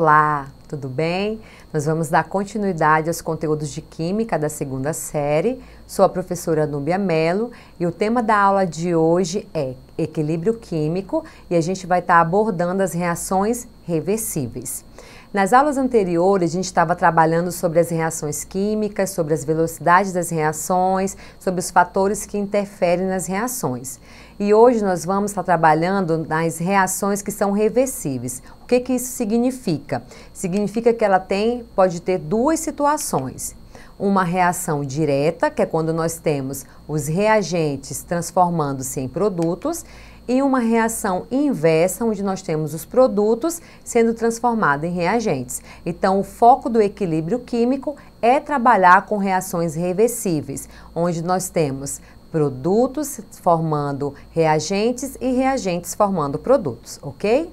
Olá, tudo bem? Nós vamos dar continuidade aos conteúdos de Química da segunda série. Sou a professora Núbia Melo e o tema da aula de hoje é Equilíbrio Químico e a gente vai estar abordando as reações reversíveis. Nas aulas anteriores, a gente estava trabalhando sobre as reações químicas, sobre as velocidades das reações, sobre os fatores que interferem nas reações. E hoje nós vamos estar trabalhando nas reações que são reversíveis. O que, que isso significa? Significa que ela tem, pode ter duas situações uma reação direta, que é quando nós temos os reagentes transformando-se em produtos, e uma reação inversa, onde nós temos os produtos sendo transformados em reagentes. Então, o foco do equilíbrio químico é trabalhar com reações reversíveis, onde nós temos produtos formando reagentes e reagentes formando produtos, ok?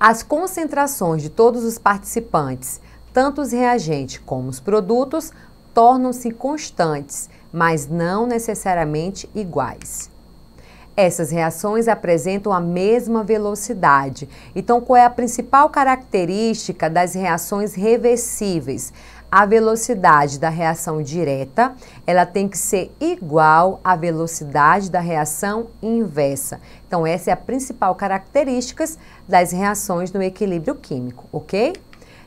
As concentrações de todos os participantes, tanto os reagentes como os produtos, tornam-se constantes, mas não necessariamente iguais. Essas reações apresentam a mesma velocidade. Então, qual é a principal característica das reações reversíveis? A velocidade da reação direta, ela tem que ser igual à velocidade da reação inversa. Então, essa é a principal característica das reações no equilíbrio químico, ok?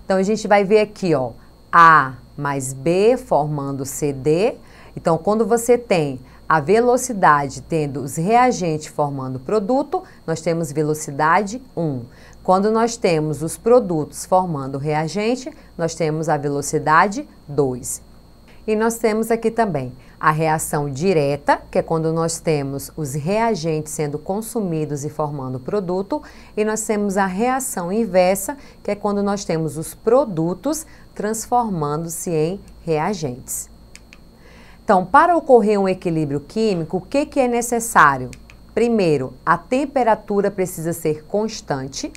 Então, a gente vai ver aqui, ó, A mais B formando CD. Então, quando você tem a velocidade tendo os reagentes formando produto, nós temos velocidade 1. Quando nós temos os produtos formando reagente, nós temos a velocidade 2. E nós temos aqui também a reação direta, que é quando nós temos os reagentes sendo consumidos e formando produto, e nós temos a reação inversa, que é quando nós temos os produtos transformando-se em reagentes. Então, para ocorrer um equilíbrio químico, o que, que é necessário? Primeiro, a temperatura precisa ser constante,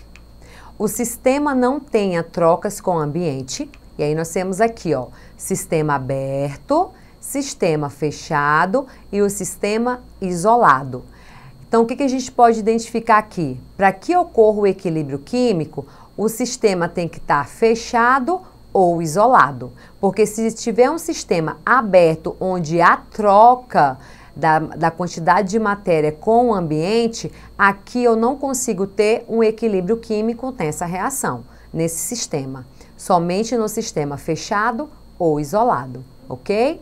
o sistema não tenha trocas com o ambiente, e aí nós temos aqui, ó, sistema aberto, sistema fechado e o sistema isolado. Então, o que, que a gente pode identificar aqui? Para que ocorra o equilíbrio químico, o sistema tem que estar tá fechado ou isolado. Porque se tiver um sistema aberto onde a troca da, da, quantidade de matéria com o ambiente, aqui eu não consigo ter um equilíbrio químico nessa reação, nesse sistema. Somente no sistema fechado ou isolado, ok?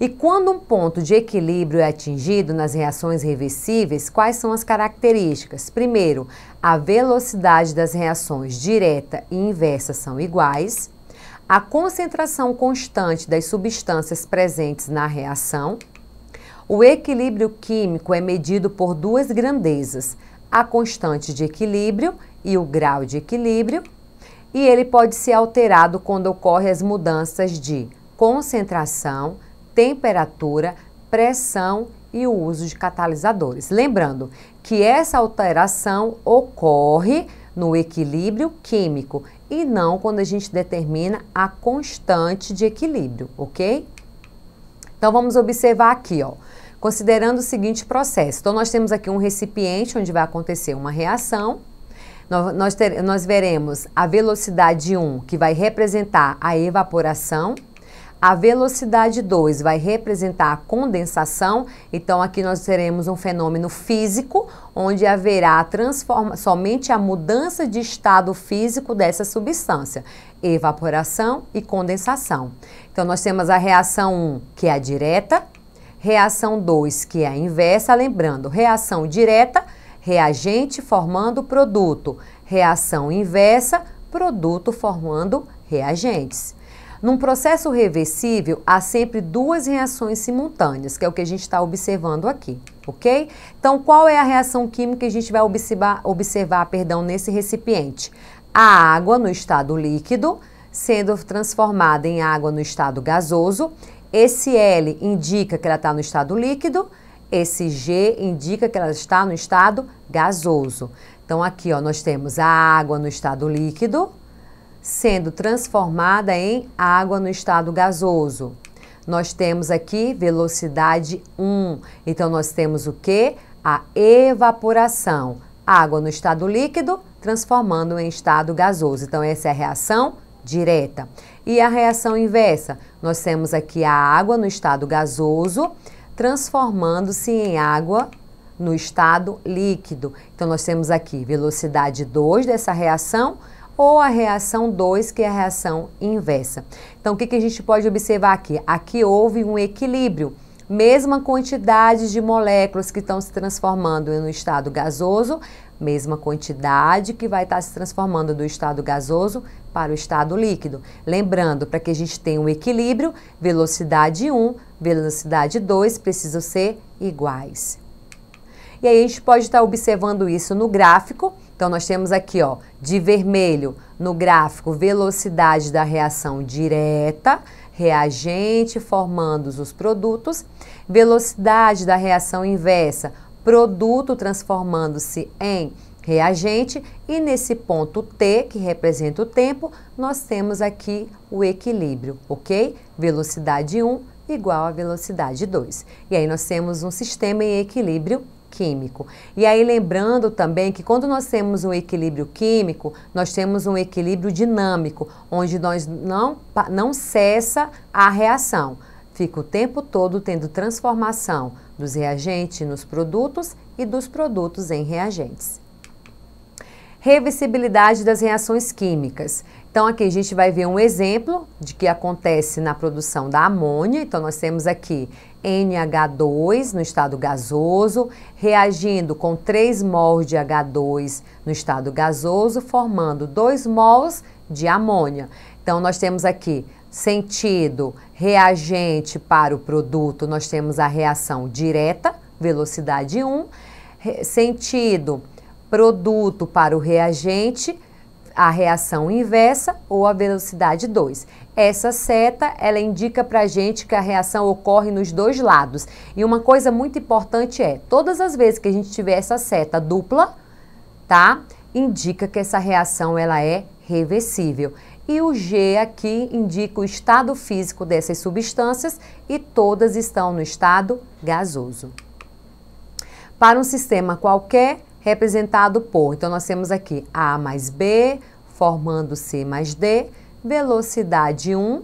E quando um ponto de equilíbrio é atingido nas reações reversíveis, quais são as características? Primeiro, a velocidade das reações direta e inversa são iguais, a concentração constante das substâncias presentes na reação, o equilíbrio químico é medido por duas grandezas, a constante de equilíbrio e o grau de equilíbrio, e ele pode ser alterado quando ocorrem as mudanças de concentração, temperatura, pressão e o uso de catalisadores. Lembrando que essa alteração ocorre no equilíbrio químico e não quando a gente determina a constante de equilíbrio, ok? Então vamos observar aqui, ó, considerando o seguinte processo. Então nós temos aqui um recipiente onde vai acontecer uma reação. Nós, ter, nós veremos a velocidade 1, que vai representar a evaporação, a velocidade 2 vai representar a condensação, então aqui nós teremos um fenômeno físico, onde haverá somente a mudança de estado físico dessa substância, evaporação e condensação. Então nós temos a reação 1, um, que é a direta, reação 2, que é a inversa, lembrando, reação direta, reagente formando produto, reação inversa, produto formando reagentes. Num processo reversível, há sempre duas reações simultâneas, que é o que a gente está observando aqui, ok? Então, qual é a reação química que a gente vai observar, observar perdão, nesse recipiente? A água no estado líquido, sendo transformada em água no estado gasoso. Esse L indica que ela está no estado líquido, esse G indica que ela está no estado gasoso. Então, aqui ó, nós temos a água no estado líquido, sendo transformada em água no estado gasoso. Nós temos aqui velocidade 1. Então, nós temos o que? A evaporação. Água no estado líquido, transformando em estado gasoso. Então, essa é a reação direta. E a reação inversa? Nós temos aqui a água no estado gasoso, transformando-se em água no estado líquido. Então, nós temos aqui velocidade 2 dessa reação, ou a reação 2, que é a reação inversa. Então, o que, que a gente pode observar aqui? Aqui houve um equilíbrio mesma quantidade de moléculas que estão se transformando no estado gasoso, mesma quantidade que vai estar se transformando do estado gasoso para o estado líquido. Lembrando, para que a gente tenha um equilíbrio, velocidade 1, velocidade 2 precisam ser iguais. E aí a gente pode estar observando isso no gráfico, então, nós temos aqui, ó, de vermelho no gráfico, velocidade da reação direta, reagente formando os produtos, velocidade da reação inversa, produto transformando-se em reagente e nesse ponto T, que representa o tempo, nós temos aqui o equilíbrio, ok? Velocidade 1 igual a velocidade 2. E aí nós temos um sistema em equilíbrio químico. E aí lembrando também que quando nós temos um equilíbrio químico, nós temos um equilíbrio dinâmico, onde nós não, não cessa a reação. Fica o tempo todo tendo transformação dos reagentes nos produtos e dos produtos em reagentes. Reversibilidade das reações químicas. Então, aqui a gente vai ver um exemplo de que acontece na produção da amônia. Então, nós temos aqui NH2 no estado gasoso, reagindo com 3 mols de H2 no estado gasoso, formando 2 mols de amônia. Então, nós temos aqui sentido reagente para o produto, nós temos a reação direta, velocidade 1, sentido produto para o reagente, a reação inversa ou a velocidade 2. Essa seta, ela indica para a gente que a reação ocorre nos dois lados. E uma coisa muito importante é, todas as vezes que a gente tiver essa seta dupla, tá? Indica que essa reação, ela é reversível. E o G aqui indica o estado físico dessas substâncias e todas estão no estado gasoso. Para um sistema qualquer, representado por. Então, nós temos aqui A mais B, formando C mais D, velocidade 1,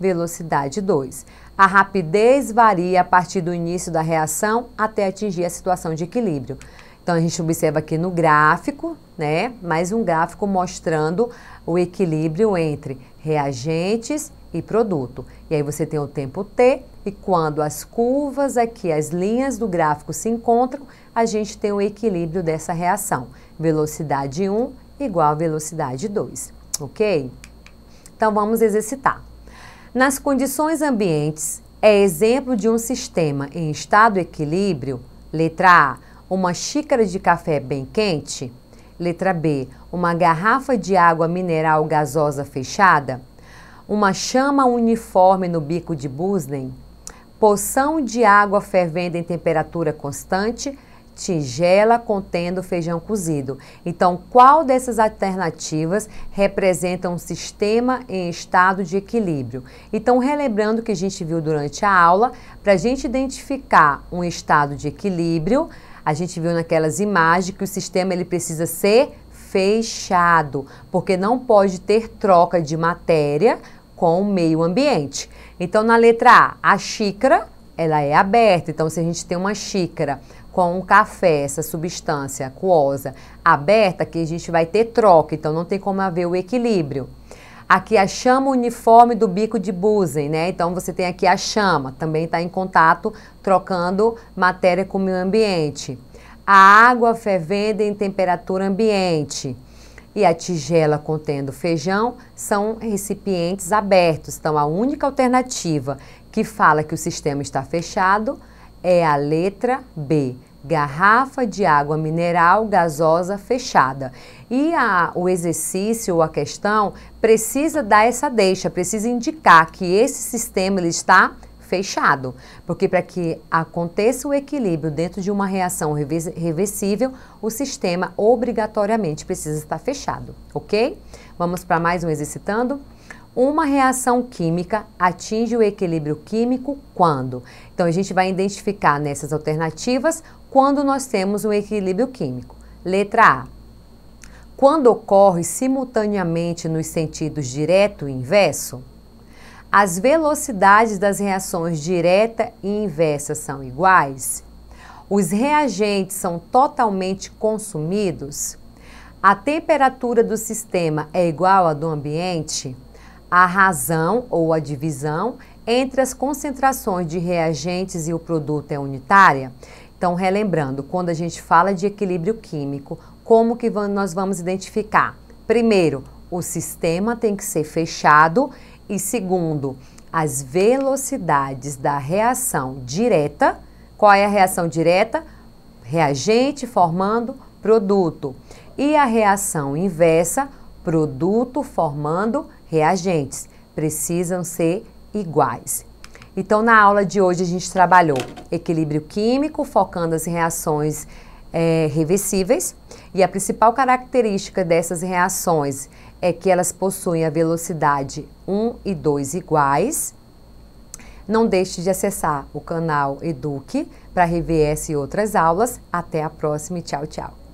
velocidade 2. A rapidez varia a partir do início da reação até atingir a situação de equilíbrio. Então, a gente observa aqui no gráfico, né? Mais um gráfico mostrando o equilíbrio entre reagentes e produto. E aí você tem o tempo T e quando as curvas aqui, as linhas do gráfico se encontram, a gente tem o equilíbrio dessa reação. Velocidade 1 igual a velocidade 2, ok? Então vamos exercitar. Nas condições ambientes, é exemplo de um sistema em estado equilíbrio, letra A, uma xícara de café bem quente, letra B, uma garrafa de água mineral gasosa fechada, uma chama uniforme no bico de Busnen, poção de água fervendo em temperatura constante, tigela contendo feijão cozido. Então, qual dessas alternativas representa um sistema em estado de equilíbrio? Então, relembrando o que a gente viu durante a aula, para a gente identificar um estado de equilíbrio, a gente viu naquelas imagens que o sistema ele precisa ser fechado, porque não pode ter troca de matéria com o meio ambiente. Então, na letra A, a xícara ela é aberta. Então, se a gente tem uma xícara com um café, essa substância aquosa aberta, que a gente vai ter troca, então não tem como haver o equilíbrio. Aqui a chama uniforme do bico de Buzen, né? Então você tem aqui a chama, também está em contato, trocando matéria com o meio ambiente. A água fervendo em temperatura ambiente e a tigela contendo feijão são recipientes abertos. Então, a única alternativa que fala que o sistema está fechado é a letra B. Garrafa de água mineral gasosa fechada. E a, o exercício ou a questão precisa dar essa deixa, precisa indicar que esse sistema ele está fechado fechado, porque para que aconteça o equilíbrio dentro de uma reação reversível, o sistema obrigatoriamente precisa estar fechado, ok? Vamos para mais um exercitando. Uma reação química atinge o equilíbrio químico quando? Então, a gente vai identificar nessas alternativas quando nós temos um equilíbrio químico. Letra A. Quando ocorre simultaneamente nos sentidos direto e inverso? as velocidades das reações direta e inversa são iguais? Os reagentes são totalmente consumidos? A temperatura do sistema é igual à do ambiente? A razão ou a divisão entre as concentrações de reagentes e o produto é unitária? Então, relembrando, quando a gente fala de equilíbrio químico, como que nós vamos identificar? Primeiro, o sistema tem que ser fechado e segundo, as velocidades da reação direta. Qual é a reação direta? Reagente formando produto. E a reação inversa, produto formando reagentes. Precisam ser iguais. Então, na aula de hoje, a gente trabalhou equilíbrio químico, focando as reações é, reversíveis. E a principal característica dessas reações é que elas possuem a velocidade 1 e 2 iguais. Não deixe de acessar o canal Eduque para rever essa e outras aulas. Até a próxima e tchau, tchau.